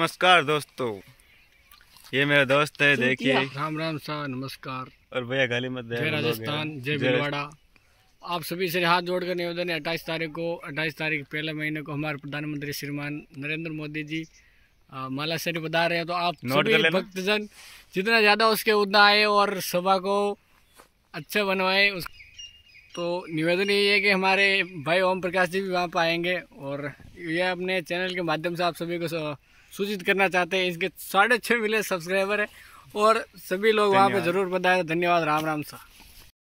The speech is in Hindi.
नमस्कार दोस्तों ये मेरा दोस्त है देखिए राम राम शाह नमस्कार और भैया गाली मत जय राजस्थान जय भीलवाड़ा आप सभी से हाथ जोड़कर निवेदन है अट्ठाईस तारीख को अट्ठाईस तारीख पहले महीने को हमारे प्रधानमंत्री श्रीमान नरेंद्र मोदी जी माला शरीफ बता रहे हैं तो आप सभी भक्तजन जितना ज़्यादा उसके उतना आए और सभा को अच्छा बनवाए उस तो निवेदन यही है कि हमारे भाई ओम प्रकाश जी भी वहाँ पर आएंगे और यह अपने चैनल के माध्यम से आप सभी को सूचित करना चाहते हैं इसके साढ़े छः मिलियन सब्सक्राइबर हैं और सभी लोग वहाँ पर जरूर बताए धन्यवाद राम राम सा